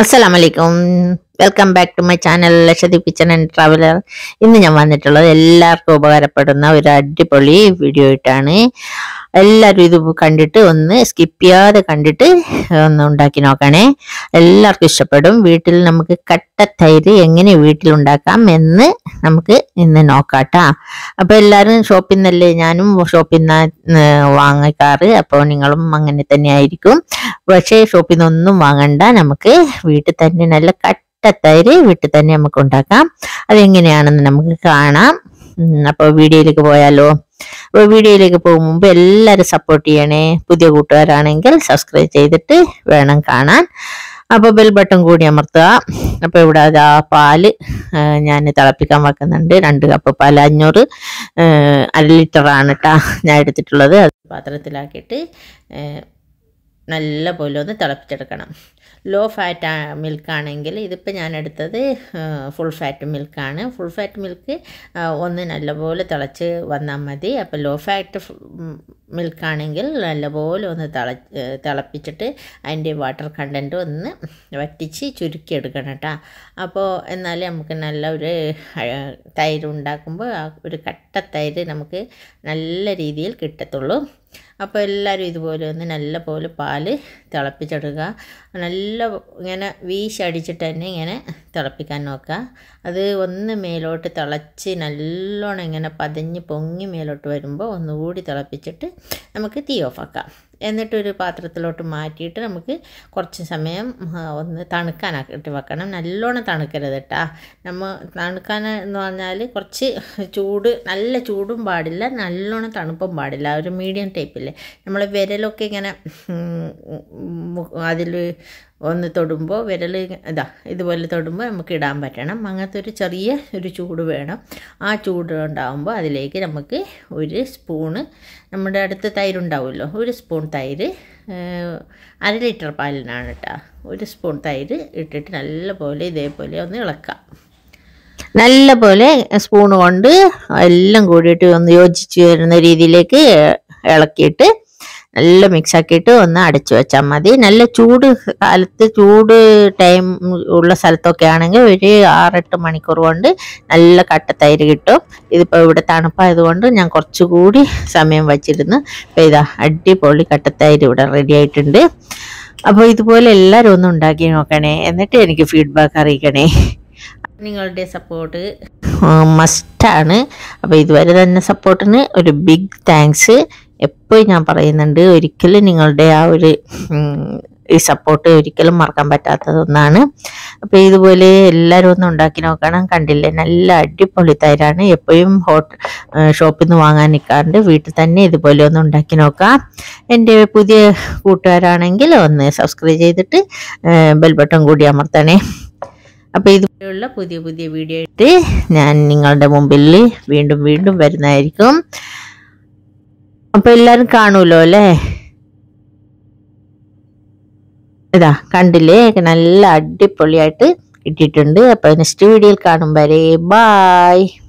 അസ്സലാമലൈക്കും welcome back to my channel Lakshadweep kitchen and traveller ഇന്ന് ഞാൻ വന്നിട്ടുള്ളത് എല്ലാവർക്കും ഉപകാരപ്പെടുന്ന ഒരു അടിപൊളി വീഡിയോ ആയിട്ടാണ് എല്ലാവരും ഇത് കണ്ടിട്ട് ഒന്ന് സ്കിപ്പ് ചെയ്യാതെ കണ്ടിട്ട് ഒന്ന് ഉണ്ടാക്കി നോക്കണേ എല്ലാവർക്കും ഇഷ്ടപ്പെടും വീട്ടിൽ നമുക്ക് കട്ട തൈര് എങ്ങനെ വീട്ടിൽ ഉണ്ടാക്കാം എന്ന് നമുക്ക് ഇന്ന് നോക്കാട്ടാ അപ്പോൾ എല്ലാവരും ഷോപ്പിൽ നിന്നല്ലേ ഞാനും ഷോപ്പിൽ നിന്ന് വാങ്ങിക്കാറ് അപ്പോൾ നിങ്ങളും അങ്ങനെ തന്നെ ആയിരിക്കും പക്ഷേ ഷോപ്പിൽ നിന്നൊന്നും വാങ്ങണ്ട നമുക്ക് വീട്ടിൽ തന്നെ നല്ല കട്ട തൈര് വീട്ടിൽ തന്നെ നമുക്ക് ഉണ്ടാക്കാം അതെങ്ങനെയാണെന്ന് നമുക്ക് കാണാം അപ്പോൾ വീഡിയോയിലേക്ക് പോയാലോ അപ്പൊ വീഡിയോയിലേക്ക് പോകും മുമ്പ് എല്ലാവരും സപ്പോർട്ട് ചെയ്യണേ പുതിയ കൂട്ടുകാരാണെങ്കിൽ സബ്സ്ക്രൈബ് ചെയ്തിട്ട് വേണം കാണാൻ അപ്പോൾ ബെൽ ബട്ടൺ കൂടി അമർത്തുക അപ്പോൾ ഇവിടെ അത് ആ പാല് ഞാൻ തിളപ്പിക്കാൻ വെക്കുന്നുണ്ട് രണ്ട് കപ്പ് പാൽ അഞ്ഞൂറ് അര ആണ് കേട്ടോ ഞാൻ എടുത്തിട്ടുള്ളത് അത് പാത്രത്തിലാക്കിയിട്ട് നല്ല പോലെ ഒന്ന് തിളപ്പിച്ചെടുക്കണം ലോ ഫാറ്റ് മിൽക്കാണെങ്കിൽ ഇതിപ്പോൾ ഞാൻ എടുത്തത് ഫുൾ ഫാറ്റ് മിൽക്കാണ് ഫുൾ ഫാറ്റ് മിൽക്ക് ഒന്ന് നല്ലപോലെ തിളച്ച് വന്നാൽ മതി അപ്പോൾ ലോ ഫാറ്റ് മിൽക്കാണെങ്കിൽ നല്ലപോലെ ഒന്ന് തിള തിളപ്പിച്ചിട്ട് അതിൻ്റെ വാട്ടർ കണ്ടൻറ്റ് ഒന്ന് വറ്റിച്ച് ചുരുക്കിയെടുക്കണം കേട്ടോ അപ്പോൾ എന്നാലേ നമുക്ക് നല്ല ഒരു തൈര് ഉണ്ടാക്കുമ്പോൾ ആ ഒരു കട്ട തൈര് നമുക്ക് നല്ല രീതിയിൽ കിട്ടത്തുള്ളൂ അപ്പോൾ എല്ലാവരും ഇതുപോലെ ഒന്ന് നല്ല പോലെ പാല് തിളപ്പിച്ചെടുക്കുക നല്ല ഇങ്ങനെ വീശടിച്ചിട്ട് തന്നെ ഇങ്ങനെ തിളപ്പിക്കാൻ നോക്കുക അത് ഒന്ന് മേലോട്ട് തിളച്ച് നല്ലോണം ഇങ്ങനെ പതഞ്ഞ് പൊങ്ങി മേലോട്ട് വരുമ്പോൾ ഒന്നുകൂടി തിളപ്പിച്ചിട്ട് നമുക്ക് തീ ആക്കാം എന്നിട്ടൊരു പാത്രത്തിലോട്ട് മാറ്റിയിട്ട് നമുക്ക് കുറച്ച് സമയം ഒന്ന് തണുക്കാനാക്കിട്ട് വെക്കണം നല്ലോണം തണുക്കരുത് കേട്ടാ നമ്മൾ തണുക്കാൻ എന്ന് പറഞ്ഞാൽ കുറച്ച് ചൂട് നല്ല ചൂടും പാടില്ല നല്ലോണം തണുപ്പും പാടില്ല ഒരു മീഡിയം ടൈപ്പില്ലേ നമ്മൾ വിരലൊക്കെ ഇങ്ങനെ അതിൽ ഒന്ന് തൊടുമ്പോൾ വിരൽ ഇതാ ഇതുപോലെ തൊടുമ്പോൾ നമുക്ക് ഇടാൻ പറ്റണം അങ്ങനത്തെ ഒരു ചെറിയ ഒരു ചൂട് വേണം ആ ചൂട് ഉണ്ടാകുമ്പോൾ അതിലേക്ക് നമുക്ക് ഒരു സ്പൂണ് നമ്മുടെ അടുത്ത് തൈരുണ്ടാവുമല്ലോ ഒരു സ്പൂൺ തൈര് അര ലിറ്റർ പാലിനാണ് കേട്ടോ ഒരു സ്പൂൺ തൈര് ഇട്ടിട്ട് നല്ലപോലെ ഇതേപോലെ ഒന്ന് ഇളക്കാം നല്ല പോലെ സ്പൂൺ കൊണ്ട് എല്ലാം കൂടിയിട്ട് ഒന്ന് യോജിച്ച് വരുന്ന രീതിയിലേക്ക് ഇളക്കിയിട്ട് നല്ല മിക്സ് ആക്കിയിട്ട് ഒന്ന് അടച്ചു വെച്ചാൽ മതി നല്ല ചൂട് കാലത്ത് ചൂട് ടൈം ഉള്ള സ്ഥലത്തൊക്കെ ആണെങ്കിൽ ഒരു ആറെട്ട് മണിക്കൂർ കൊണ്ട് നല്ല കട്ട തൈര് കിട്ടും ഇതിപ്പോൾ ഇവിടെ തണുപ്പായതുകൊണ്ട് ഞാൻ കുറച്ചുകൂടി സമയം വച്ചിരുന്ന് അപ്പോൾ ഇതാ അടിപൊളി കട്ടത്തൈര് ഇവിടെ റെഡി ആയിട്ടുണ്ട് അപ്പോൾ ഇതുപോലെ എല്ലാവരും ഒന്ന് ഉണ്ടാക്കി നോക്കണേ എന്നിട്ട് എനിക്ക് ഫീഡ്ബാക്ക് അറിയിക്കണേ നിങ്ങളുടെ സപ്പോർട്ട് മസ്റ്റാണ് അപ്പോൾ ഇതുവരെ തന്നെ സപ്പോർട്ടിന് ഒരു ബിഗ് താങ്ക്സ് എപ്പോഴും ഞാൻ പറയുന്നുണ്ട് ഒരിക്കലും നിങ്ങളുടെ ആ ഒരു ഈ സപ്പോർട്ട് ഒരിക്കലും മറക്കാൻ പറ്റാത്തതൊന്നാണ് അപ്പോൾ ഇതുപോലെ എല്ലാവരും ഒന്ന് ഉണ്ടാക്കി നോക്കണം കണ്ടില്ലേ നല്ല അടിപൊളി തൈരാണ് എപ്പോഴും ഹോട്ട് ഷോപ്പിൽ നിന്ന് വാങ്ങാൻ നിൽക്കാറുണ്ട് വീട്ടിൽ തന്നെ ഇതുപോലെ ഒന്ന് ഉണ്ടാക്കി നോക്കാം എൻ്റെ പുതിയ കൂട്ടുകാരാണെങ്കിൽ ഒന്ന് സബ്സ്ക്രൈബ് ചെയ്തിട്ട് ബെൽബട്ടൺ കൂടി അമർത്തണേ അപ്പോൾ ഇതുപോലെയുള്ള പുതിയ പുതിയ വീഡിയോ ഞാൻ നിങ്ങളുടെ മുമ്പിൽ വീണ്ടും വീണ്ടും വരുന്നതായിരിക്കും അപ്പോൾ എല്ലാവരും കാണുമല്ലോ അല്ലേ ഇതാ കണ്ടില്ലേ നല്ല അടിപൊളിയായിട്ട് കിട്ടിയിട്ടുണ്ട് അപ്പോൾ നെക്സ്റ്റ് വീഡിയോയിൽ കാണും വരെ ബായ്